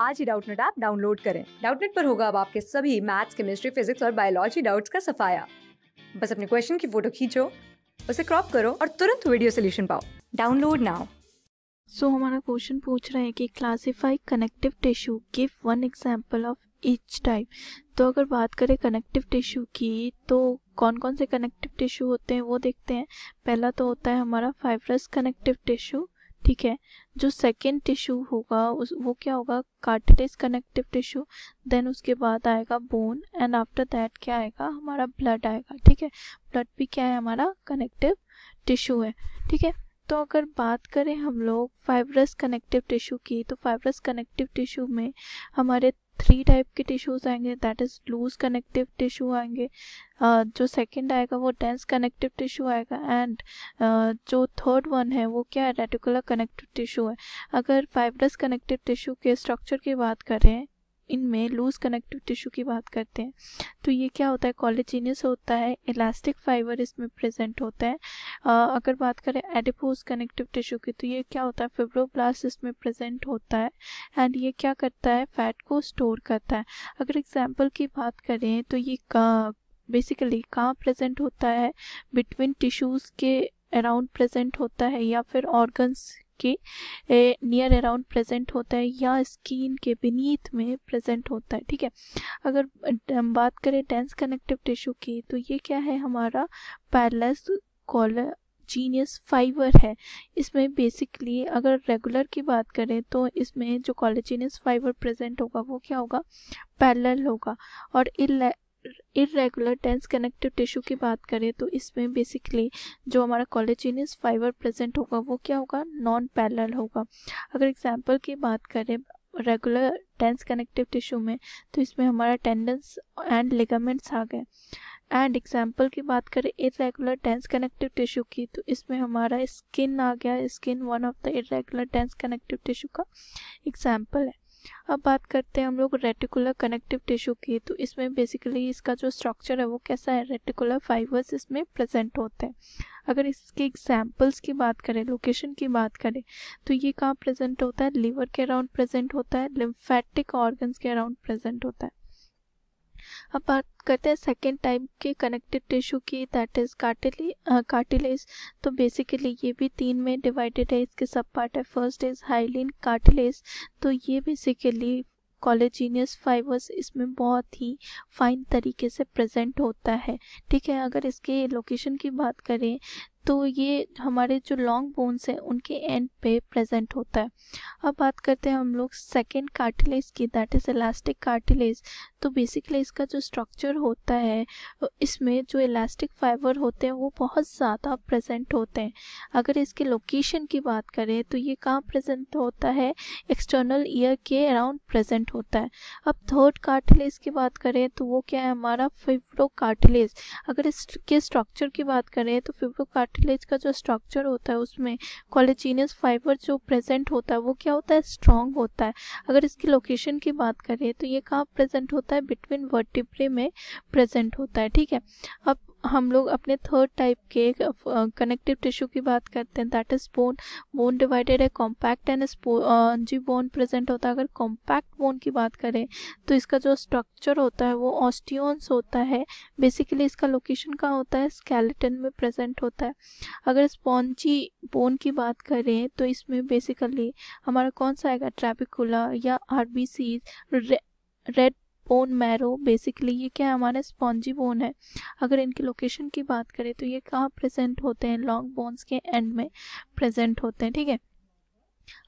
आज ही Doubtnut app download करें डाउटनेट पर होगा अब आपके सभी मैथ्स केमिस्ट्री फिजिक्स और बायोलॉजी डाउट्स का सफाया बस अपने क्वेश्चन की फोटो खींचो उसे क्रॉप करो और तुरंत वीडियो सोल्यूशन पाओ डाउनलोड नाउ सो so, हमारा क्वेश्चन पूछ रहा है कि classify connective tissue give one example of each type तो अगर बात करें कनेक्टिव टिश्यू की तो कौन कौन से कनेक्टिव टिश्यू होते हैं वो देखते हैं पहला तो होता है हमारा फाइब्रस कनेक्टिव टिश्यू ठीक है जो सेकेंड टिश्यू होगा उस वो क्या होगा कार्टिलेज कनेक्टिव टिश्यू देन उसके बाद आएगा बोन एंड आफ्टर दैट क्या आएगा हमारा ब्लड आएगा ठीक है ब्लड भी क्या है हमारा कनेक्टिव टिश्यू है ठीक है तो अगर बात करें हम लोग फाइब्रस कनेक्टिव टिश्यू की तो फाइब्रस कनेक्टिव टिश्यू में हमारे थ्री टाइप के टिश्यूज आएंगे that is loose connective tissue आएंगे जो सेकंड आएगा वो डेंस कनेक्टिव टिश्यू आएगा एंड जो थर्ड वन है वो क्या है रेटिकुलर कनेक्टिव टिश्यू है अगर फाइब्रस कनेक्टिव टिश्यू के स्ट्रक्चर की बात करें इनमें लूज कनेक्टिव टिश्यू की बात करते हैं तो ये क्या होता है कॉलेजीनियस होता है इलास्टिक फाइबर इसमें प्रेजेंट होता है आ, अगर बात करें एडिपोज कनेक्टिव टिश्यू की तो ये क्या होता है फिब्रोब्लास्ट इसमें प्रेजेंट होता है एंड ये क्या करता है फैट को स्टोर करता है अगर एग्जाम्पल की बात करें तो ये का, बेसिकली कहाँ प्रेजेंट होता है बिटवीन टिश्यूज़ के अराउंड प्रेजेंट होता है या फिर ऑर्गन्स के नियर अराउंड प्रेजेंट होता है या स्किन के बीनीत में प्रेजेंट होता है ठीक है अगर हम बात करें डेंस कनेक्टिव टिश्यू की तो ये क्या है हमारा पैरलस कॉलर जीनियस फाइबर है इसमें बेसिकली अगर रेगुलर की बात करें तो इसमें जो कॉलेजीनियस फाइबर प्रेजेंट होगा वो क्या होगा पैरल होगा और इरेगुलर टेंस कनेक्टिव टिश्यू की बात करें तो इसमें बेसिकली जो हमारा कॉलेजिनियस फाइबर प्रेजेंट होगा वो क्या होगा नॉन पैरेलल होगा अगर एग्जांपल की बात करें रेगुलर टेंस कनेक्टिव टिश्यू में तो इसमें हमारा टेंडेंस एंड लिगामेंट्स आ गए एंड एग्जाम्पल की बात करें इरेगुलर डेंस कनेक्टिव टिश्यू की तो इसमें हमारा स्किन आ गया skin one of the irregular dense connective tissue का एग्जाम्पल है अब बात करते हैं हम लोग रेटिकुलर कनेक्टिव टिश्यू की तो इसमें बेसिकली इसका जो स्ट्रक्चर है वो कैसा है रेटिकुलर फाइबर्स इसमें प्रेजेंट होते हैं अगर इसके एग्जांपल्स की बात करें लोकेशन की बात करें तो ये कहाँ प्रेजेंट होता है लीवर के अराउंड प्रेजेंट होता है लिम्फेटिक ऑर्गन्स के अराउंड प्रेजेंट होता है अब बात करते हैं सेकेंड टाइप के कनेक्टिव टिश्यू की दैट इज कार्टिली कार्टिलेज तो बेसिकली ये भी तीन में डिवाइडेड है इसके सब पार्ट है फर्स्ट इज हाइलिन कार्टिलेज तो ये बेसिकली कॉलेजीनियस फाइबर्स इसमें बहुत ही फाइन तरीके से प्रेजेंट होता है ठीक है अगर इसके लोकेशन की बात करें तो ये हमारे जो लॉन्ग बोन्स हैं उनके एंड पे प्रेजेंट होता है अब बात करते हैं हम लोग सेकेंड कार्टिलेज की दैट इज़ इलास्टिक कार्टिलेज तो बेसिकली इसका जो स्ट्रक्चर होता है इसमें जो इलास्टिक फाइबर होते हैं वो बहुत ज़्यादा प्रेजेंट होते हैं अगर इसके लोकेशन की बात करें तो ये कहाँ प्रेजेंट होता है एक्सटर्नल ईयर के अराउंड प्रेजेंट होता है अब थर्ड कार्टिलेज की बात करें तो वो क्या है हमारा फिवरो कार्टिलेज अगर इसके स्ट्रक्चर की बात करें तो फिवरो कार्टिलेज कार्टिलेज का जो स्ट्रक्चर होता है उसमें कॉलेजीनियस फाइबर जो प्रेजेंट होता है वो क्या होता है स्ट्रॉन्ग होता है अगर इसकी लोकेशन की बात करें तो ये कहाँ प्रेजेंट होता है बिटवीन वर्टिब्रे में प्रेजेंट होता है ठीक है अब हम लोग अपने थर्ड टाइप के कनेक्टिव टिश्यू की बात करते हैं that is bone bone divided है compact and spongy bone present होता है अगर कॉम्पैक्ट बोन की बात करें तो इसका जो स्ट्रक्चर होता है वो ऑस्टियोन्स होता है बेसिकली इसका लोकेशन कहाँ होता है स्केलेटन में प्रेजेंट होता है अगर स्पॉन्जी बोन की बात करें तो इसमें बेसिकली हमारा कौन सा आएगा ट्रैपिकुला या or red bone marrow basically ये क्या है हमारे स्पॉन्जी बोन है अगर इनकी लोकेशन की बात करें तो ये कहाँ प्रेजेंट होते हैं लॉन्ग बोन्स के एंड में प्रेजेंट होते हैं ठीक है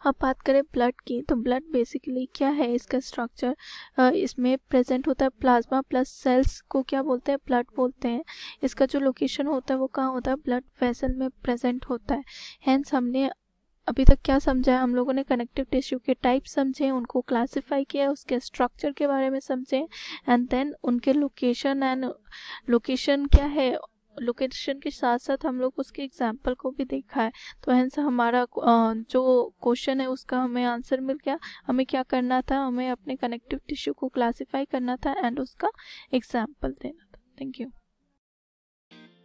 अब बात करें ब्लड की तो ब्लड बेसिकली क्या है इसका स्ट्रक्चर इसमें प्रेजेंट होता है प्लाज्मा प्लस सेल्स को क्या बोलते हैं ब्लड बोलते हैं इसका जो लोकेशन होता है वो कहाँ होता है ब्लड वेसल में प्रेजेंट होता है हैंस हमने अभी तक क्या समझा है हम लोगों ने कनेक्टिव टिश्यू के टाइप समझे उनको क्लासिफाई किया उसके स्ट्रक्चर के बारे में समझे एंड देन उनके लोकेशन एंड लोकेशन क्या है लोकेशन के साथ साथ हम लोग उसके एग्जाम्पल को भी देखा है तो हैंस हमारा जो क्वेश्चन है उसका हमें आंसर मिल गया हमें क्या करना था हमें अपने कनेक्टिव टिश्यू को क्लासीफाई करना था एंड उसका एग्जाम्पल देना था थैंक यू